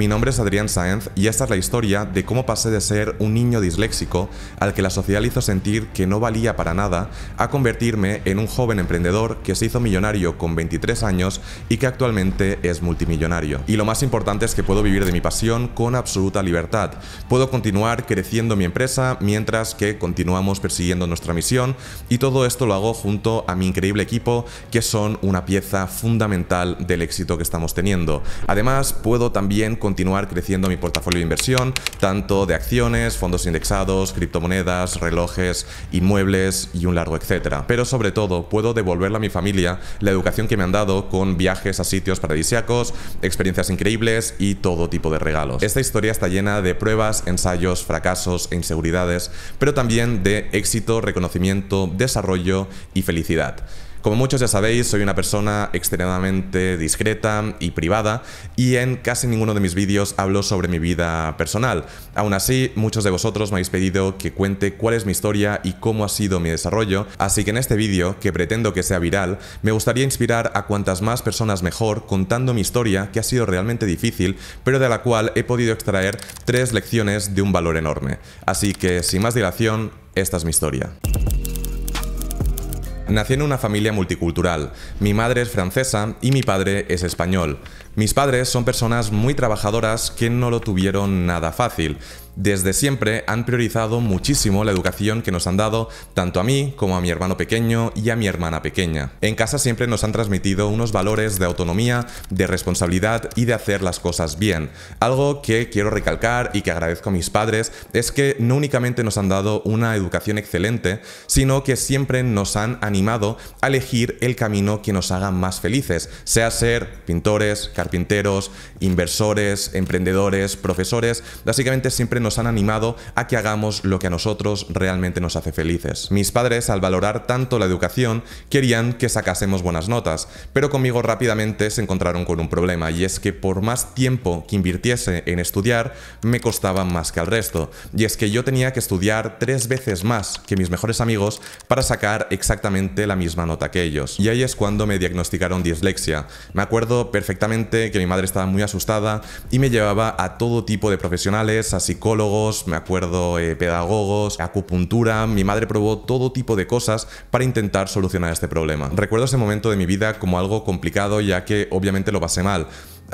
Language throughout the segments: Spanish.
Mi nombre es Adrián Sáenz y esta es la historia de cómo pasé de ser un niño disléxico al que la sociedad hizo sentir que no valía para nada a convertirme en un joven emprendedor que se hizo millonario con 23 años y que actualmente es multimillonario. Y lo más importante es que puedo vivir de mi pasión con absoluta libertad. Puedo continuar creciendo mi empresa mientras que continuamos persiguiendo nuestra misión y todo esto lo hago junto a mi increíble equipo que son una pieza fundamental del éxito que estamos teniendo. Además, puedo también continuar creciendo mi portafolio de inversión, tanto de acciones, fondos indexados, criptomonedas, relojes, inmuebles y un largo etcétera. Pero sobre todo, puedo devolverle a mi familia la educación que me han dado con viajes a sitios paradisíacos, experiencias increíbles y todo tipo de regalos. Esta historia está llena de pruebas, ensayos, fracasos e inseguridades, pero también de éxito, reconocimiento, desarrollo y felicidad. Como muchos ya sabéis, soy una persona extremadamente discreta y privada y en casi ninguno de mis vídeos hablo sobre mi vida personal. Aún así, muchos de vosotros me habéis pedido que cuente cuál es mi historia y cómo ha sido mi desarrollo, así que en este vídeo, que pretendo que sea viral, me gustaría inspirar a cuantas más personas mejor contando mi historia que ha sido realmente difícil, pero de la cual he podido extraer tres lecciones de un valor enorme. Así que, sin más dilación, esta es mi historia. Nací en una familia multicultural. Mi madre es francesa y mi padre es español. Mis padres son personas muy trabajadoras que no lo tuvieron nada fácil. Desde siempre han priorizado muchísimo la educación que nos han dado tanto a mí como a mi hermano pequeño y a mi hermana pequeña. En casa siempre nos han transmitido unos valores de autonomía, de responsabilidad y de hacer las cosas bien. Algo que quiero recalcar y que agradezco a mis padres es que no únicamente nos han dado una educación excelente, sino que siempre nos han animado a elegir el camino que nos haga más felices, sea ser pintores, carpinteros, inversores, emprendedores, profesores, básicamente siempre nos han animado a que hagamos lo que a nosotros realmente nos hace felices. Mis padres, al valorar tanto la educación, querían que sacásemos buenas notas, pero conmigo rápidamente se encontraron con un problema, y es que por más tiempo que invirtiese en estudiar, me costaba más que al resto, y es que yo tenía que estudiar tres veces más que mis mejores amigos para sacar exactamente la misma nota que ellos. Y ahí es cuando me diagnosticaron dislexia. Me acuerdo perfectamente que mi madre estaba muy asustada y me llevaba a todo tipo de profesionales, así como psicólogos, me acuerdo eh, pedagogos, acupuntura, mi madre probó todo tipo de cosas para intentar solucionar este problema. Recuerdo ese momento de mi vida como algo complicado ya que obviamente lo pasé mal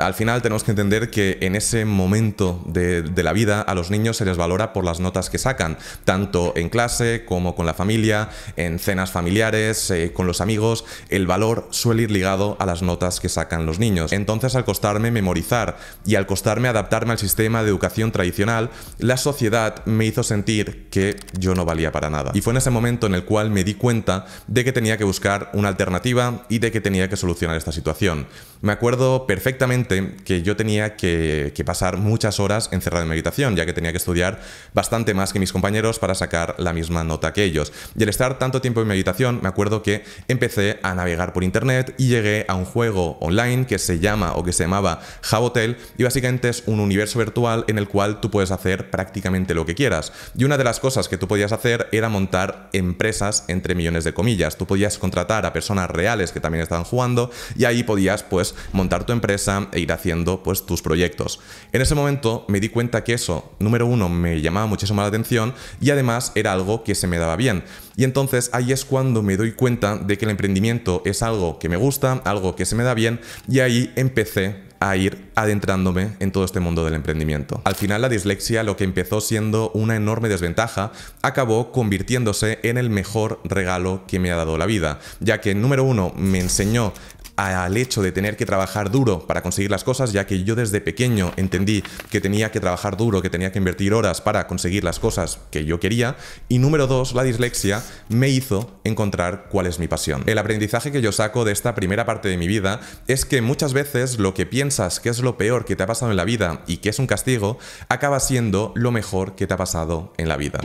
al final tenemos que entender que en ese momento de, la vida a los niños se les valora por las notas que sacan, tanto en clase como con la familia, en cenas familiares, eh, con los amigos, el valor suele ir ligado a las notas que sacan los niños. Entonces al costarme memorizar y al costarme adaptarme al sistema de educación tradicional, la sociedad me hizo sentir que yo no valía para nada. Y fue en ese momento en el cual me di cuenta de que tenía que buscar una alternativa y de que tenía que solucionar esta situación. Me acuerdo perfectamente que yo tenía que, pasar muchas horas encerrado en meditación, ya que tenía que estudiar bastante más que mis compañeros para sacar la misma nota que ellos. Y al estar tanto tiempo en meditación, me acuerdo que empecé a navegar por internet y llegué a un juego online que se llama o que se llamaba Jabotel y básicamente es un universo virtual en el cual tú puedes hacer prácticamente lo que quieras. Y una de las cosas que tú podías hacer era montar empresas entre millones de comillas. Tú podías contratar a personas reales que también estaban jugando y ahí podías pues montar tu empresa, e ir haciendo pues tus proyectos. En ese momento me di cuenta que eso, número uno, me llamaba muchísimo la atención y además era algo que se me daba bien. Y entonces ahí es cuando me doy cuenta de que el emprendimiento es algo que me gusta, algo que se me da bien y ahí empecé a ir adentrándome en todo este mundo del emprendimiento. Al final la dislexia, lo que empezó siendo una enorme desventaja, acabó convirtiéndose en el mejor regalo que me ha dado la vida, ya que número uno me enseñó al hecho de tener que trabajar duro para conseguir las cosas, ya que yo desde pequeño entendí que tenía que trabajar duro, que tenía que invertir horas para conseguir las cosas que yo quería. Y número dos, la dislexia me hizo encontrar cuál es mi pasión. El aprendizaje que yo saco de esta primera parte de mi vida es que muchas veces lo que piensas que es lo peor que te ha pasado en la vida y que es un castigo, acaba siendo lo mejor que te ha pasado en la vida.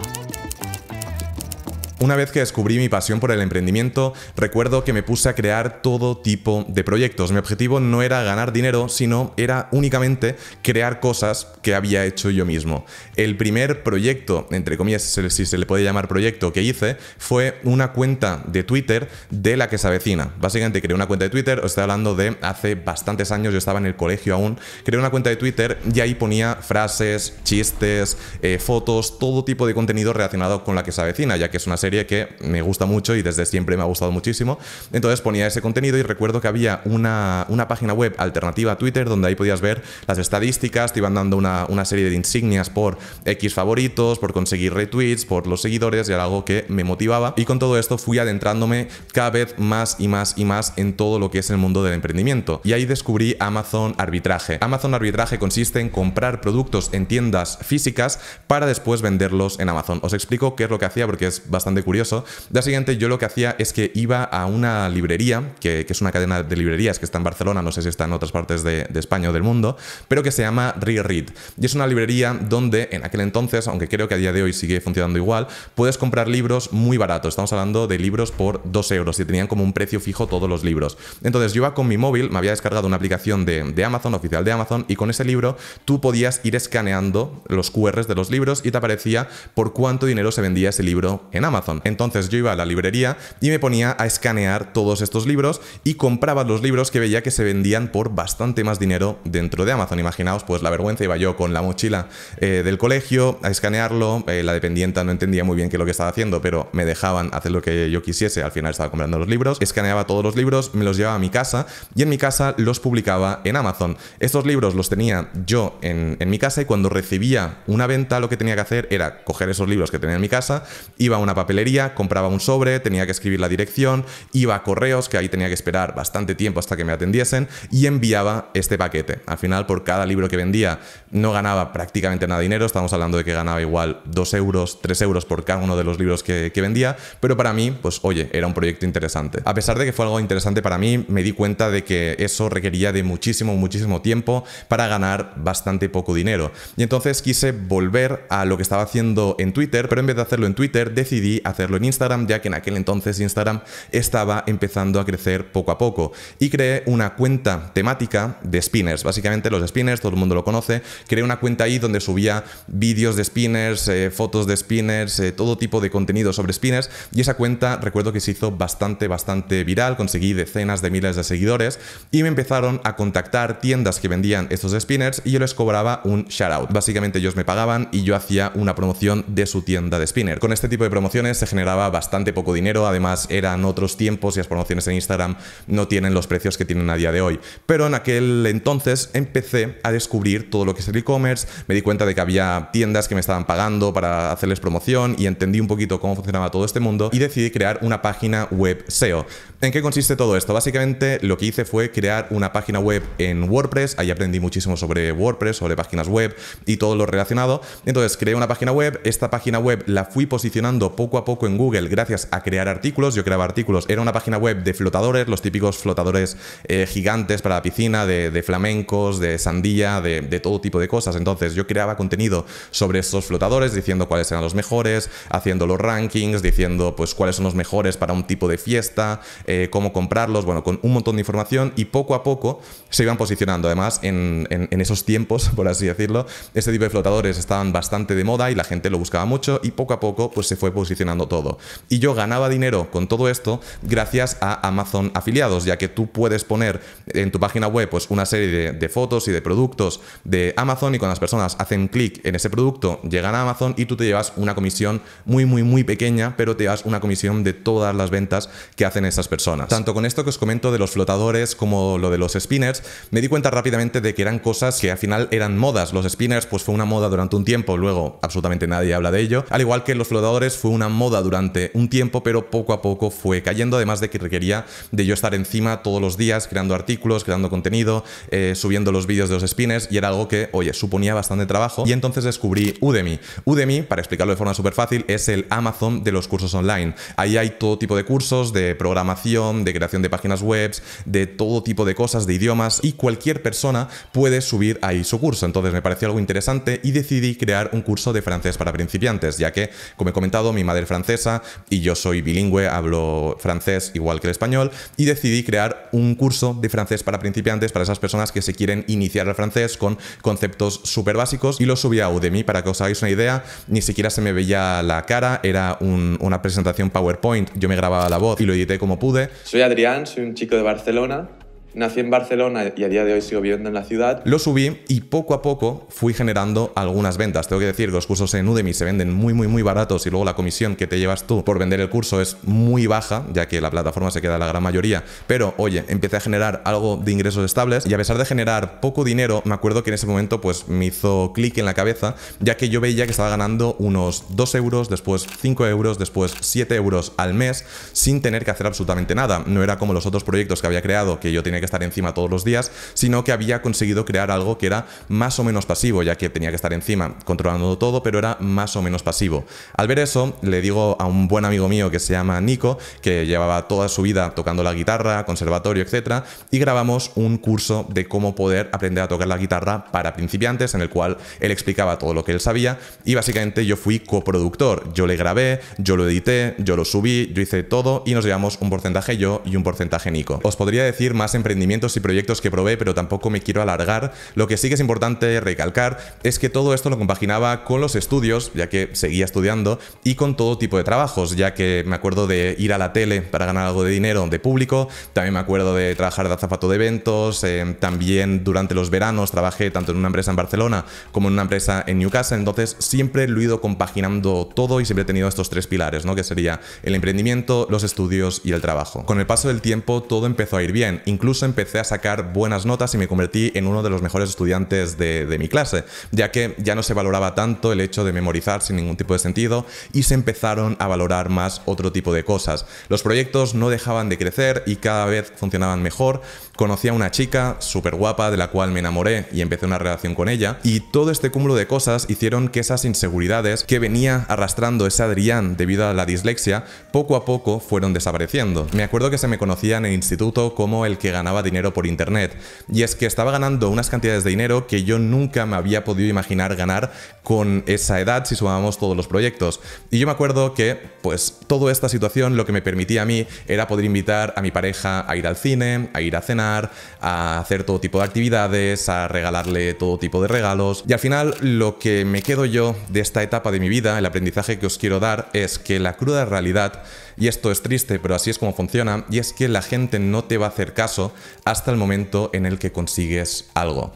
Una vez que descubrí mi pasión por el emprendimiento, recuerdo que me puse a crear todo tipo de proyectos. Mi objetivo no era ganar dinero, sino era únicamente crear cosas que había hecho yo mismo. El primer proyecto, entre comillas, si se le puede llamar proyecto, que hice fue una cuenta de Twitter de la que se avecina. Básicamente creé una cuenta de Twitter, os estoy hablando de hace bastantes años, yo estaba en el colegio aún, creé una cuenta de Twitter y ahí ponía frases, chistes, eh, fotos, todo tipo de contenido relacionado con la que se avecina, ya que es una serie que me gusta mucho y desde siempre me ha gustado muchísimo. Entonces ponía ese contenido y recuerdo que había una, una página web alternativa a Twitter donde ahí podías ver las estadísticas, te iban dando una, una serie de insignias por X favoritos, por conseguir retweets, por los seguidores y era algo que me motivaba. Y con todo esto fui adentrándome cada vez más y más y más en todo lo que es el mundo del emprendimiento. Y ahí descubrí Amazon Arbitraje. Amazon Arbitraje consiste en comprar productos en tiendas físicas para después venderlos en Amazon. Os explico qué es lo que hacía porque es bastante curioso. La siguiente yo lo que hacía es que iba a una librería, que, es una cadena de librerías que está en Barcelona, no sé si está en otras partes de, España o del mundo, pero que se llama Reread. Y es una librería donde en aquel entonces, aunque creo que a día de hoy sigue funcionando igual, puedes comprar libros muy baratos. Estamos hablando de libros por 2 euros y tenían como un precio fijo todos los libros. Entonces yo iba con mi móvil, me había descargado una aplicación de, de Amazon, oficial de Amazon, y con ese libro tú podías ir escaneando los QRs de los libros y te aparecía por cuánto dinero se vendía ese libro en Amazon. Entonces yo iba a la librería y me ponía a escanear todos estos libros y compraba los libros que veía que se vendían por bastante más dinero dentro de Amazon. Imaginaos, pues la vergüenza iba yo con la mochila eh, del colegio a escanearlo, eh, la dependienta no entendía muy bien qué es lo que estaba haciendo, pero me dejaban hacer lo que yo quisiese, al final estaba comprando los libros, escaneaba todos los libros, me los llevaba a mi casa y en mi casa los publicaba en Amazon. Estos libros los tenía yo en, en mi casa y cuando recibía una venta lo que tenía que hacer era coger esos libros que tenía en mi casa, iba a una papel compraba un sobre, tenía que escribir la dirección, iba a correos, que ahí tenía que esperar bastante tiempo hasta que me atendiesen, y enviaba este paquete. Al final, por cada libro que vendía, no ganaba prácticamente nada dinero, estamos hablando de que ganaba igual 2 euros, 3 euros por cada uno de los libros que vendía, pero para mí, pues oye, era un proyecto interesante. A pesar de que fue algo interesante para mí, me di cuenta de que eso requería de muchísimo, muchísimo tiempo para ganar bastante poco dinero. Y entonces quise volver a lo que estaba haciendo en Twitter, pero en vez de hacerlo en Twitter, decidí hacerlo en Instagram, ya que en aquel entonces Instagram estaba empezando a crecer poco a poco. Y creé una cuenta temática de spinners. Básicamente los spinners, todo el mundo lo conoce. Creé una cuenta ahí donde subía vídeos de spinners, eh, fotos de spinners, eh, todo tipo de contenido sobre spinners. Y esa cuenta recuerdo que se hizo bastante, bastante viral. Conseguí decenas de miles de seguidores y me empezaron a contactar tiendas que vendían estos spinners y yo les cobraba un shoutout. Básicamente ellos me pagaban y yo hacía una promoción de su tienda de spinner. Con este tipo de promociones se generaba bastante poco dinero, además eran otros tiempos y las promociones en Instagram no tienen los precios que tienen a día de hoy. Pero en aquel entonces empecé a descubrir todo lo que es el e-commerce, me di cuenta de que había tiendas que me estaban pagando para hacerles promoción y entendí un poquito cómo funcionaba todo este mundo y decidí crear una página web SEO. ¿En qué consiste todo esto? Básicamente lo que hice fue crear una página web en WordPress, ahí aprendí muchísimo sobre WordPress, sobre páginas web y todo lo relacionado. Entonces creé una página web, esta página web la fui posicionando poco a poco en Google gracias a crear artículos. Yo creaba artículos, era una página web de flotadores, los típicos flotadores eh, gigantes para la piscina, de, flamencos, de sandía, de, todo tipo de cosas. Entonces yo creaba contenido sobre esos flotadores, diciendo cuáles eran los mejores, haciendo los rankings, diciendo pues cuáles son los mejores para un tipo de fiesta, eh, cómo comprarlos, bueno, con un montón de información y poco a poco se iban posicionando. Además, en, en esos tiempos, por así decirlo, este tipo de flotadores estaban bastante de moda y la gente lo buscaba mucho y poco a poco pues se fue posicionando todo. Y yo ganaba dinero con todo esto gracias a Amazon afiliados, ya que tú puedes poner en tu página web pues, una serie de, fotos y de productos de Amazon y cuando las personas hacen clic en ese producto llegan a Amazon y tú te llevas una comisión muy, muy, muy pequeña, pero te vas una comisión de todas las ventas que hacen esas personas. Tanto con esto que os comento de los flotadores como lo de los spinners, me di cuenta rápidamente de que eran cosas que al final eran modas. Los spinners pues fue una moda durante un tiempo, luego absolutamente nadie habla de ello, al igual que los flotadores fue una moda moda durante un tiempo, pero poco a poco fue cayendo, además de que requería de yo estar encima todos los días, creando artículos, creando contenido, eh, subiendo los vídeos de los spinners, y era algo que, oye, suponía bastante trabajo. Y entonces descubrí Udemy. Udemy, para explicarlo de forma súper fácil, es el Amazon de los cursos online. Ahí hay todo tipo de cursos, de programación, de creación de páginas web, de todo tipo de cosas, de idiomas, y cualquier persona puede subir ahí su curso. Entonces me pareció algo interesante y decidí crear un curso de francés para principiantes, ya que, como he comentado, mi madre francesa y yo soy bilingüe, hablo francés igual que el español y decidí crear un curso de francés para principiantes para esas personas que se quieren iniciar al francés con conceptos súper básicos y lo subí a Udemy para que os hagáis una idea, ni siquiera se me veía la cara, era una presentación PowerPoint, yo me grababa la voz y lo edité como pude. Soy Adrián, soy un chico de Barcelona Nací en Barcelona y a día de hoy sigo viviendo en la ciudad. Lo subí y poco a poco fui generando algunas ventas. Tengo que decir los cursos en Udemy se venden muy, muy, muy baratos y luego la comisión que te llevas tú por vender el curso es muy baja, ya que la plataforma se queda la gran mayoría. Pero oye, empecé a generar algo de ingresos estables y a pesar de generar poco dinero, me acuerdo que en ese momento pues me hizo clic en la cabeza, ya que yo veía que estaba ganando unos 2 euros, después 5 euros, después 7 euros al mes sin tener que hacer absolutamente nada. No era como los otros proyectos que había creado que yo tenía que estar encima todos los días, sino que había conseguido crear algo que era más o menos pasivo, ya que tenía que estar encima controlando todo, pero era más o menos pasivo. Al ver eso, le digo a un buen amigo mío que se llama Nico, que llevaba toda su vida tocando la guitarra, conservatorio, etcétera y grabamos un curso de cómo poder aprender a tocar la guitarra para principiantes, en el cual él explicaba todo lo que él sabía, y básicamente yo fui coproductor, yo le grabé, yo lo edité, yo lo subí, yo hice todo, y nos llevamos un porcentaje yo y un porcentaje Nico. Os podría decir más en emprendimientos y proyectos que probé, pero tampoco me quiero alargar. Lo que sí que es importante recalcar es que todo esto lo compaginaba con los estudios, ya que seguía estudiando, y con todo tipo de trabajos, ya que me acuerdo de ir a la tele para ganar algo de dinero de público, también me acuerdo de trabajar de azafato de eventos, eh, también durante los veranos trabajé tanto en una empresa en Barcelona como en una empresa en Newcastle, entonces siempre lo he ido compaginando todo y siempre he tenido estos tres pilares, ¿no? que sería el emprendimiento, los estudios y el trabajo. Con el paso del tiempo todo empezó a ir bien, incluso empecé a sacar buenas notas y me convertí en uno de los mejores estudiantes de, de mi clase, ya que ya no se valoraba tanto el hecho de memorizar sin ningún tipo de sentido y se empezaron a valorar más otro tipo de cosas. Los proyectos no dejaban de crecer y cada vez funcionaban mejor. Conocí a una chica súper guapa de la cual me enamoré y empecé una relación con ella y todo este cúmulo de cosas hicieron que esas inseguridades que venía arrastrando ese Adrián debido a la dislexia poco a poco fueron desapareciendo. Me acuerdo que se me conocía en el instituto como el que ganaba dinero por internet. Y es que estaba ganando unas cantidades de dinero que yo nunca me había podido imaginar ganar con esa edad si sumábamos todos los proyectos. Y yo me acuerdo que, pues, toda esta situación lo que me permitía a mí era poder invitar a mi pareja a ir al cine, a ir a cenar, a hacer todo tipo de actividades, a regalarle todo tipo de regalos. Y al final lo que me quedo yo de esta etapa de mi vida, el aprendizaje que os quiero dar, es que la cruda realidad y esto es triste, pero así es como funciona, y es que la gente no te va a hacer caso hasta el momento en el que consigues algo.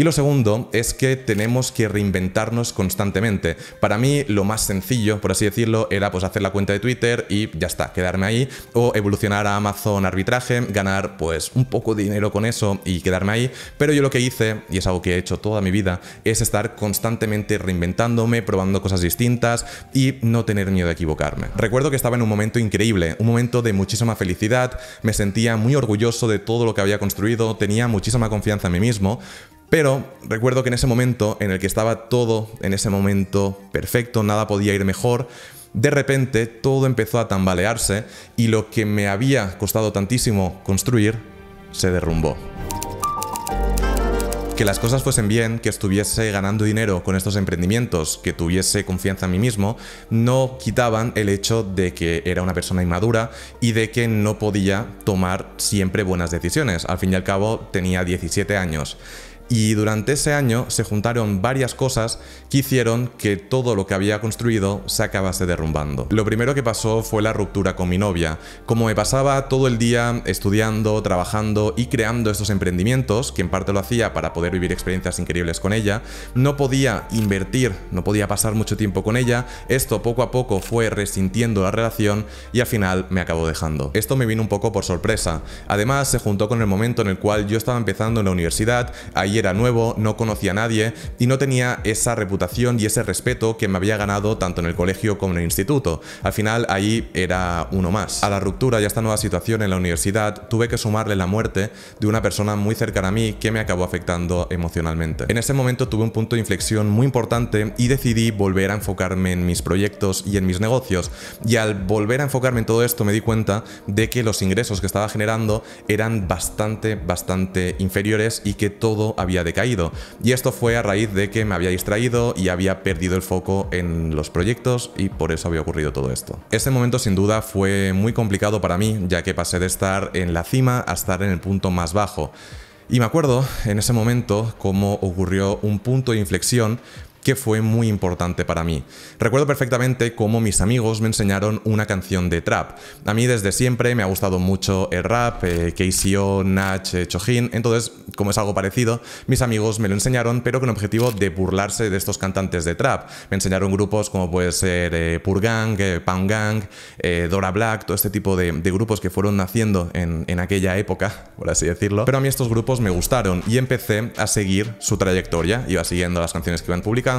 Y lo segundo es que tenemos que reinventarnos constantemente. Para mí lo más sencillo, por así decirlo, era pues hacer la cuenta de Twitter y ya está, quedarme ahí o evolucionar a Amazon arbitraje, ganar pues un poco de dinero con eso y quedarme ahí. Pero yo lo que hice, y es algo que he hecho toda mi vida, es estar constantemente reinventándome, probando cosas distintas y no tener miedo de equivocarme. Recuerdo que estaba en un momento increíble, un momento de muchísima felicidad, me sentía muy orgulloso de todo lo que había construido, tenía muchísima confianza en mí mismo, pero recuerdo que en ese momento, en el que estaba todo en ese momento perfecto, nada podía ir mejor, de repente todo empezó a tambalearse y lo que me había costado tantísimo construir se derrumbó. Que las cosas fuesen bien, que estuviese ganando dinero con estos emprendimientos, que tuviese confianza en mí mismo, no quitaban el hecho de que era una persona inmadura y de que no podía tomar siempre buenas decisiones. Al fin y al cabo tenía 17 años. Y durante ese año se juntaron varias cosas que hicieron que todo lo que había construido se acabase derrumbando. Lo primero que pasó fue la ruptura con mi novia. Como me pasaba todo el día estudiando, trabajando y creando estos emprendimientos, que en parte lo hacía para poder vivir experiencias increíbles con ella, no podía invertir, no podía pasar mucho tiempo con ella, esto poco a poco fue resintiendo la relación y al final me acabó dejando. Esto me vino un poco por sorpresa. Además se juntó con el momento en el cual yo estaba empezando en la universidad, ahí era nuevo, no conocía a nadie y no tenía esa reputación y ese respeto que me había ganado tanto en el colegio como en el instituto. Al final ahí era uno más. A la ruptura y a esta nueva situación en la universidad tuve que sumarle la muerte de una persona muy cercana a mí que me acabó afectando emocionalmente. En ese momento tuve un punto de inflexión muy importante y decidí volver a enfocarme en mis proyectos y en mis negocios. Y al volver a enfocarme en todo esto me di cuenta de que los ingresos que estaba generando eran bastante, bastante inferiores y que todo había había decaído. Y esto fue a raíz de que me había distraído y había perdido el foco en los proyectos y por eso había ocurrido todo esto. Ese momento sin duda fue muy complicado para mí, ya que pasé de estar en la cima a estar en el punto más bajo. Y me acuerdo en ese momento cómo ocurrió un punto de inflexión que fue muy importante para mí. Recuerdo perfectamente cómo mis amigos me enseñaron una canción de trap. A mí desde siempre me ha gustado mucho el rap, eh, KCO, Natch, eh, Chojin, entonces como es algo parecido, mis amigos me lo enseñaron pero con el objetivo de burlarse de estos cantantes de trap. Me enseñaron grupos como puede ser eh, Pur Purgang, eh, Pound Gang, Dora Black, todo este tipo de, grupos que fueron naciendo en, en aquella época, por así decirlo. Pero a mí estos grupos me gustaron y empecé a seguir su trayectoria, iba siguiendo las canciones que iban publicando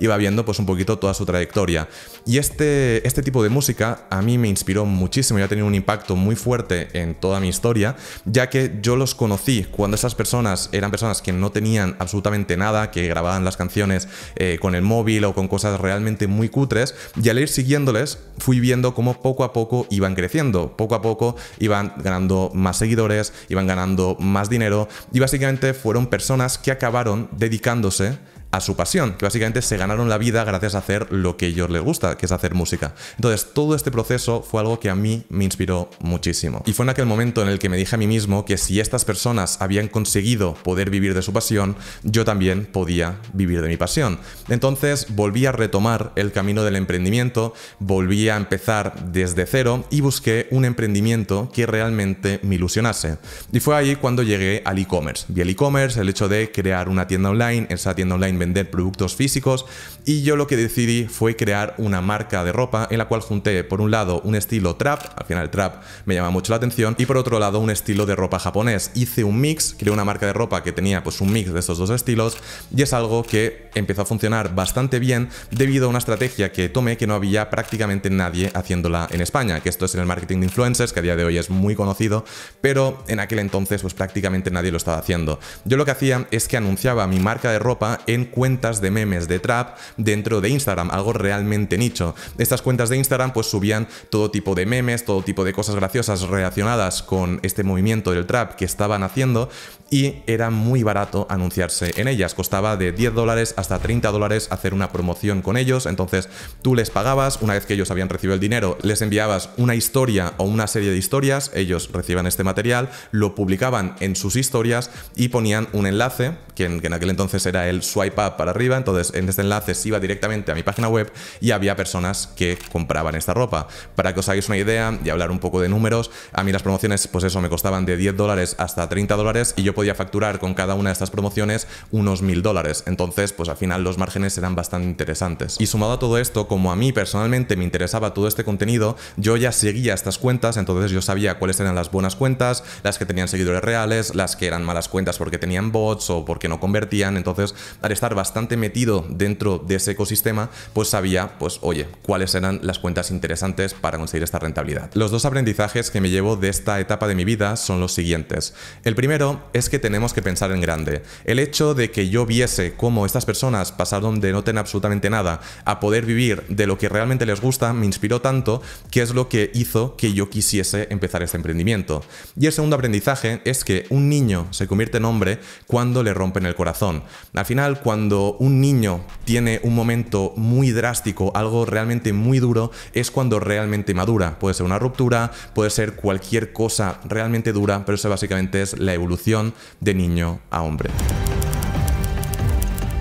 iba viendo pues un poquito toda su trayectoria. Y este, este tipo de música a mí me inspiró muchísimo y ha tenido un impacto muy fuerte en toda mi historia, ya que yo los conocí cuando esas personas eran personas que no tenían absolutamente nada, que grababan las canciones eh, con el móvil o con cosas realmente muy cutres, y al ir siguiéndoles fui viendo cómo poco a poco iban creciendo, poco a poco iban ganando más seguidores, iban ganando más dinero, y básicamente fueron personas que acabaron dedicándose a su pasión, que básicamente se ganaron la vida gracias a hacer lo que a ellos les gusta, que es hacer música. Entonces, todo este proceso fue algo que a mí me inspiró muchísimo. Y fue en aquel momento en el que me dije a mí mismo que si estas personas habían conseguido poder vivir de su pasión, yo también podía vivir de mi pasión. Entonces, volví a retomar el camino del emprendimiento, volví a empezar desde cero y busqué un emprendimiento que realmente me ilusionase. Y fue ahí cuando llegué al e-commerce. Vi el e-commerce, el hecho de crear una tienda online, esa tienda online vender productos físicos y yo lo que decidí fue crear una marca de ropa en la cual junté por un lado un estilo trap, al final trap me llama mucho la atención, y por otro lado un estilo de ropa japonés. Hice un mix, creé una marca de ropa que tenía pues un mix de esos dos estilos y es algo que empezó a funcionar bastante bien debido a una estrategia que tomé que no había prácticamente nadie haciéndola en España, que esto es en el marketing de influencers, que a día de hoy es muy conocido, pero en aquel entonces pues prácticamente nadie lo estaba haciendo. Yo lo que hacía es que anunciaba mi marca de ropa en cuentas de memes de trap dentro de Instagram, algo realmente nicho. Estas cuentas de Instagram pues subían todo tipo de memes, todo tipo de cosas graciosas relacionadas con este movimiento del trap que estaban haciendo y era muy barato anunciarse en ellas. Costaba de 10 dólares hasta 30 dólares hacer una promoción con ellos. Entonces tú les pagabas, una vez que ellos habían recibido el dinero, les enviabas una historia o una serie de historias, ellos recibían este material, lo publicaban en sus historias y ponían un enlace, que en, aquel entonces era el swipe up para arriba. Entonces en este enlace se iba directamente a mi página web y había personas que compraban esta ropa. Para que os hagáis una idea y hablar un poco de números, a mí las promociones, pues eso, me costaban de 10 dólares hasta 30 dólares y yo podía facturar con cada una de estas promociones unos mil dólares. Entonces, pues al final los márgenes eran bastante interesantes. Y sumado a todo esto, como a mí personalmente me interesaba todo este contenido, yo ya seguía estas cuentas, entonces yo sabía cuáles eran las buenas cuentas, las que tenían seguidores reales, las que eran malas cuentas porque tenían bots o porque no convertían. Entonces, al estar bastante metido dentro de ese ecosistema, pues sabía, pues oye, cuáles eran las cuentas interesantes para conseguir esta rentabilidad. Los dos aprendizajes que me llevo de esta etapa de mi vida son los siguientes. El primero es que tenemos que pensar en grande. El hecho de que yo viese cómo estas personas pasaron de no tener absolutamente nada a poder vivir de lo que realmente les gusta me inspiró tanto que es lo que hizo que yo quisiese empezar este emprendimiento. Y el segundo aprendizaje es que un niño se convierte en hombre cuando le rompen el corazón. Al final, cuando un niño tiene un momento muy drástico, algo realmente muy duro, es cuando realmente madura. Puede ser una ruptura, puede ser cualquier cosa realmente dura, pero eso básicamente es la evolución de niño a hombre.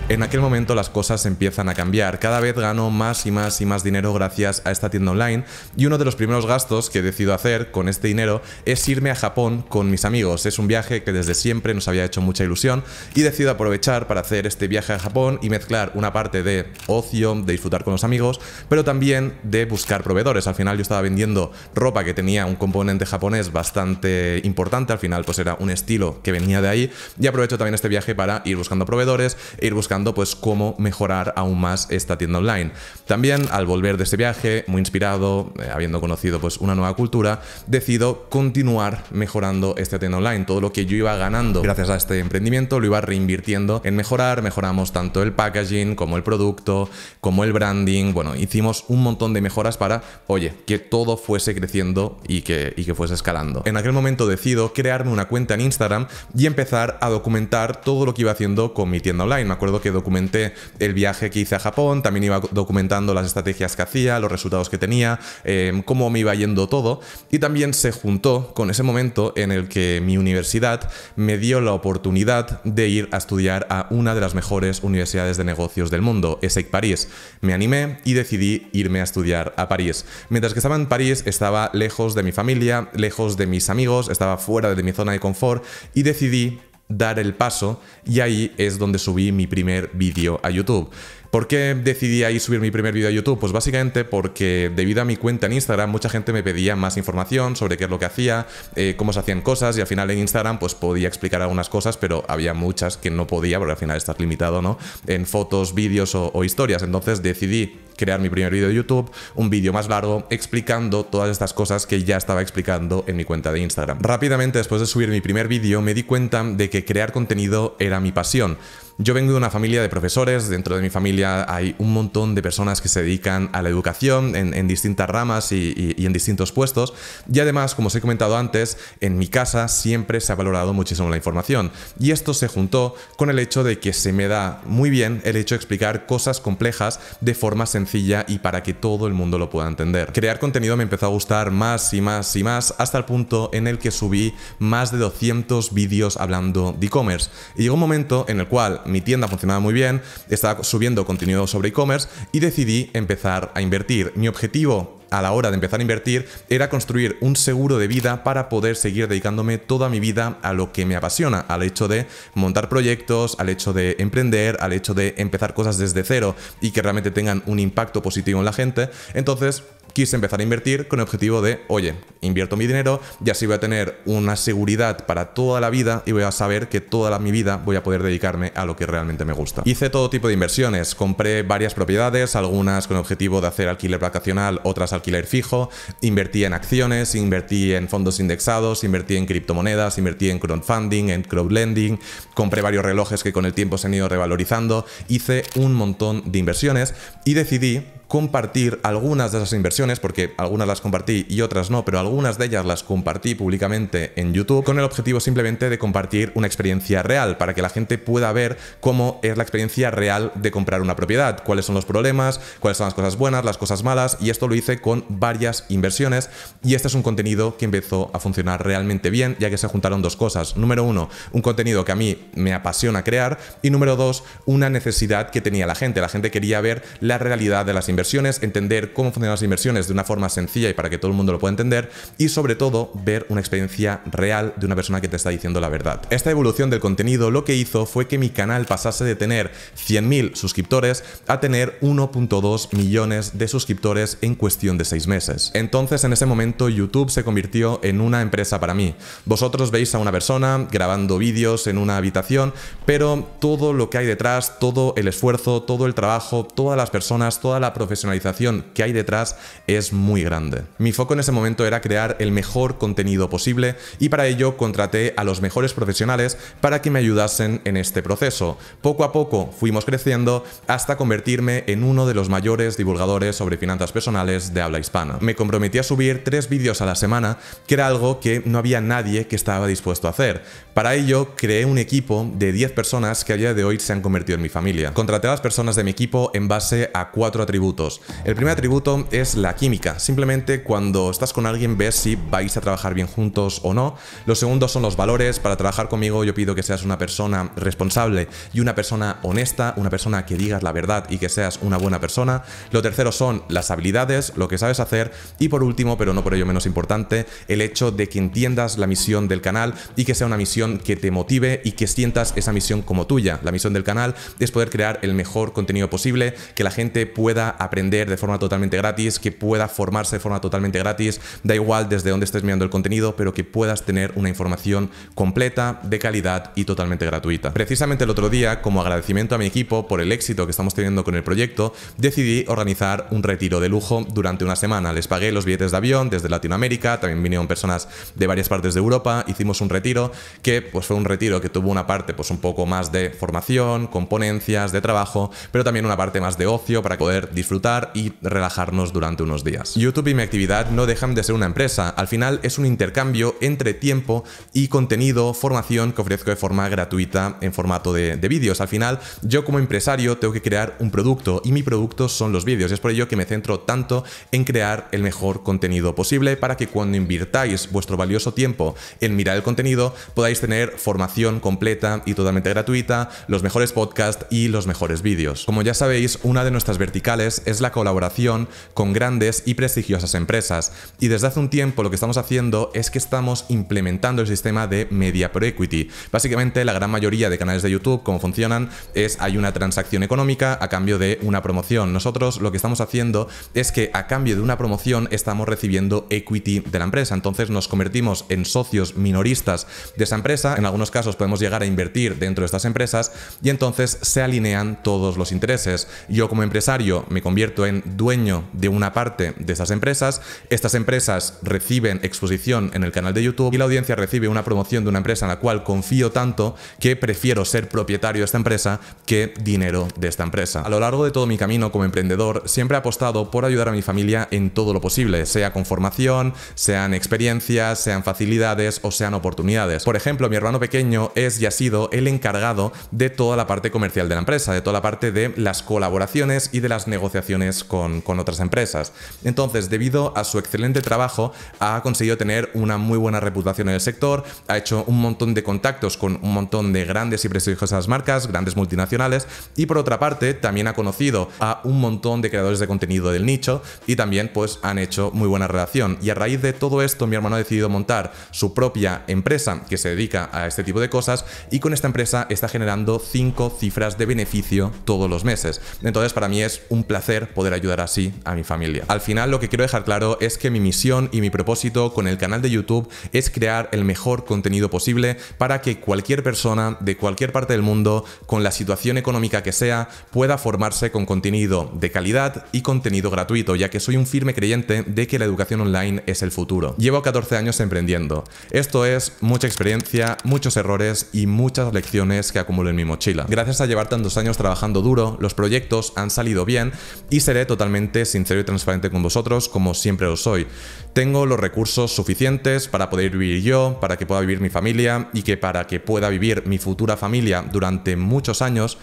En aquel momento las cosas empiezan a cambiar. Cada vez gano más y más y más dinero gracias a esta tienda online y uno de los primeros gastos que decido hacer con este dinero es irme a Japón con mis amigos. Es un viaje que desde siempre nos había hecho mucha ilusión y decido aprovechar para hacer este viaje a Japón y mezclar una parte de ocio, de disfrutar con los amigos, pero también de buscar proveedores. Al final yo estaba vendiendo ropa que tenía un componente japonés bastante importante, al final pues era un estilo que venía de ahí y aprovecho también este viaje para ir buscando proveedores, ir buscando pues cómo mejorar aún más esta tienda online. También al volver de este viaje, muy inspirado, eh, habiendo conocido pues una nueva cultura, decido continuar mejorando esta tienda online. Todo lo que yo iba ganando gracias a este emprendimiento lo iba reinvirtiendo en mejorar, mejoramos tanto el packaging como el producto, como el branding, bueno, hicimos un montón de mejoras para, oye, que todo fuese creciendo y que, y que fuese escalando. En aquel momento decido crearme una cuenta en Instagram y empezar a documentar todo lo que iba haciendo con mi tienda online. Me acuerdo que documenté el viaje que hice a Japón, también iba documentando las estrategias que hacía, los resultados que tenía, em, cómo me iba yendo todo. Y también se juntó con ese momento en el que mi universidad me dio la oportunidad de ir a estudiar a una de las mejores universidades de negocios del mundo, ESEC París. Me animé y decidí irme a estudiar a París. Mientras que estaba en París, estaba lejos de mi familia, lejos de mis amigos, estaba fuera de mi zona de confort y decidí dar el paso y ahí es donde subí mi primer vídeo a YouTube. ¿Por qué decidí ahí subir mi primer vídeo a YouTube? Pues básicamente porque debido a mi cuenta en Instagram mucha gente me pedía más información sobre qué es lo que hacía, eh, cómo se hacían cosas y al final en Instagram pues podía explicar algunas cosas, pero había muchas que no podía porque al final estás limitado ¿no? en fotos, vídeos o, o historias. Entonces decidí crear mi primer vídeo de YouTube, un vídeo más largo explicando todas estas cosas que ya estaba explicando en mi cuenta de Instagram. Rápidamente después de subir mi primer vídeo me di cuenta de que crear contenido era mi pasión. Yo vengo de una familia de profesores, dentro de mi familia hay un montón de personas que se dedican a la educación en, distintas ramas y, y, en distintos puestos. Y además, como os he comentado antes, en mi casa siempre se ha valorado muchísimo la información. Y esto se juntó con el hecho de que se me da muy bien el hecho de explicar cosas complejas de forma sencilla y para que todo el mundo lo pueda entender. Crear contenido me empezó a gustar más y más y más hasta el punto en el que subí más de 200 vídeos hablando de e-commerce. Y llegó un momento en el cual mi tienda funcionaba muy bien, estaba subiendo contenido sobre e-commerce y decidí empezar a invertir. Mi objetivo a la hora de empezar a invertir era construir un seguro de vida para poder seguir dedicándome toda mi vida a lo que me apasiona, al hecho de montar proyectos, al hecho de emprender, al hecho de empezar cosas desde cero y que realmente tengan un impacto positivo en la gente. Entonces, quise empezar a invertir con el objetivo de, oye, invierto mi dinero y así voy a tener una seguridad para toda la vida y voy a saber que toda mi vida voy a poder dedicarme a lo que realmente me gusta. Hice todo tipo de inversiones, compré varias propiedades, algunas con el objetivo de hacer alquiler vacacional, otras alquiler fijo, invertí en acciones, invertí en fondos indexados, invertí en criptomonedas, invertí en crowdfunding, en crowdlending, compré varios relojes que con el tiempo se han ido revalorizando, hice un montón de inversiones y decidí compartir algunas de esas inversiones, porque algunas las compartí y otras no, pero algunas de ellas las compartí públicamente en YouTube, con el objetivo simplemente de compartir una experiencia real, para que la gente pueda ver cómo es la experiencia real de comprar una propiedad, cuáles son los problemas, cuáles son las cosas buenas, las cosas malas, y esto lo hice con varias inversiones, y este es un contenido que empezó a funcionar realmente bien, ya que se juntaron dos cosas. Número uno, un contenido que a mí me apasiona crear, y número dos, una necesidad que tenía la gente. La gente quería ver la realidad de las inversiones inversiones, entender cómo funcionan las inversiones de una forma sencilla y para que todo el mundo lo pueda entender y sobre todo ver una experiencia real de una persona que te está diciendo la verdad. Esta evolución del contenido lo que hizo fue que mi canal pasase de tener 100.000 suscriptores a tener 1.2 millones de suscriptores en cuestión de 6 meses. Entonces en ese momento YouTube se convirtió en una empresa para mí. Vosotros veis a una persona grabando vídeos en una habitación, pero todo lo que hay detrás, todo el esfuerzo, todo el trabajo, todas las personas, toda la profesionalización que hay detrás es muy grande. Mi foco en ese momento era crear el mejor contenido posible y para ello contraté a los mejores profesionales para que me ayudasen en este proceso. Poco a poco fuimos creciendo hasta convertirme en uno de los mayores divulgadores sobre finanzas personales de habla hispana. Me comprometí a subir tres vídeos a la semana, que era algo que no había nadie que estaba dispuesto a hacer. Para ello creé un equipo de 10 personas que a día de hoy se han convertido en mi familia. Contraté a las personas de mi equipo en base a cuatro atributos el primer atributo es la química, simplemente cuando estás con alguien ves si vais a trabajar bien juntos o no. Los segundos son los valores, para trabajar conmigo yo pido que seas una persona responsable y una persona honesta, una persona que digas la verdad y que seas una buena persona. Lo tercero son las habilidades, lo que sabes hacer y por último, pero no por ello menos importante, el hecho de que entiendas la misión del canal y que sea una misión que te motive y que sientas esa misión como tuya. La misión del canal es poder crear el mejor contenido posible, que la gente pueda aprender de forma totalmente gratis, que pueda formarse de forma totalmente gratis, da igual desde dónde estés mirando el contenido, pero que puedas tener una información completa, de calidad y totalmente gratuita. Precisamente el otro día, como agradecimiento a mi equipo por el éxito que estamos teniendo con el proyecto, decidí organizar un retiro de lujo durante una semana. Les pagué los billetes de avión desde Latinoamérica, también vinieron personas de varias partes de Europa, hicimos un retiro que pues fue un retiro que tuvo una parte pues un poco más de formación, componencias, de trabajo, pero también una parte más de ocio para poder disfrutar y relajarnos durante unos días. YouTube y mi actividad no dejan de ser una empresa, al final es un intercambio entre tiempo y contenido, formación que ofrezco de forma gratuita en formato de, vídeos. Al final yo como empresario tengo que crear un producto y mi producto son los vídeos, es por ello que me centro tanto en crear el mejor contenido posible para que cuando invirtáis vuestro valioso tiempo en mirar el contenido podáis tener formación completa y totalmente gratuita, los mejores podcasts y los mejores vídeos. Como ya sabéis, una de nuestras verticales es la colaboración con grandes y prestigiosas empresas. Y desde hace un tiempo lo que estamos haciendo es que estamos implementando el sistema de media Pro equity. Básicamente la gran mayoría de canales de YouTube, como funcionan, es hay una transacción económica a cambio de una promoción. Nosotros lo que estamos haciendo es que a cambio de una promoción estamos recibiendo equity de la empresa. Entonces nos convertimos en socios minoristas de esa empresa. En algunos casos podemos llegar a invertir dentro de estas empresas y entonces se alinean todos los intereses. Yo como empresario me convierto en dueño de una parte de esas empresas, estas empresas reciben exposición en el canal de YouTube y la audiencia recibe una promoción de una empresa en la cual confío tanto que prefiero ser propietario de esta empresa que dinero de esta empresa. A lo largo de todo mi camino como emprendedor siempre he apostado por ayudar a mi familia en todo lo posible, sea con formación, sean experiencias, sean facilidades o sean oportunidades. Por ejemplo, mi hermano pequeño es y ha sido el encargado de toda la parte comercial de la empresa, de toda la parte de las colaboraciones y de las negociaciones con, otras empresas. Entonces, debido a su excelente trabajo, ha conseguido tener una muy buena reputación en el sector, ha hecho un montón de contactos con un montón de grandes y prestigiosas marcas, grandes multinacionales, y por otra parte, también ha conocido a un montón de creadores de contenido del nicho y también pues han hecho muy buena relación. Y a raíz de todo esto, mi hermano ha decidido montar su propia empresa que se dedica a este tipo de cosas y con esta empresa está generando cinco cifras de beneficio todos los meses. Entonces, para mí es un placer poder ayudar así a mi familia. Al final lo que quiero dejar claro es que mi misión y mi propósito con el canal de YouTube es crear el mejor contenido posible para que cualquier persona de cualquier parte del mundo, con la situación económica que sea, pueda formarse con contenido de calidad y contenido gratuito, ya que soy un firme creyente de que la educación online es el futuro. Llevo 14 años emprendiendo. Esto es mucha experiencia, muchos errores y muchas lecciones que acumulo en mi mochila. Gracias a llevar tantos años trabajando duro, los proyectos han salido bien, y seré totalmente sincero y transparente con vosotros, como siempre lo soy. Tengo los recursos suficientes para poder vivir yo, para que pueda vivir mi familia y que para que pueda vivir mi futura familia durante muchos años,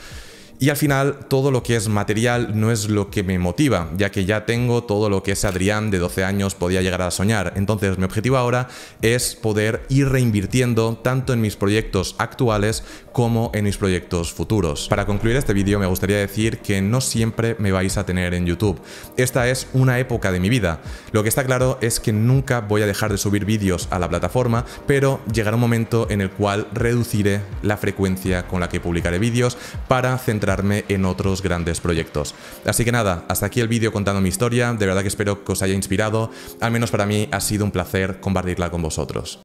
y al final todo lo que es material no es lo que me motiva, ya que ya tengo todo lo que ese Adrián de 12 años podía llegar a soñar. Entonces mi objetivo ahora es poder ir reinvirtiendo tanto en mis proyectos actuales como en mis proyectos futuros. Para concluir este vídeo me gustaría decir que no siempre me vais a tener en YouTube. Esta es una época de mi vida. Lo que está claro es que nunca voy a dejar de subir vídeos a la plataforma, pero llegará un momento en el cual reduciré la frecuencia con la que publicaré vídeos para centrar en otros grandes proyectos. Así que nada, hasta aquí el vídeo contando mi historia, de verdad que espero que os haya inspirado, al menos para mí ha sido un placer compartirla con vosotros.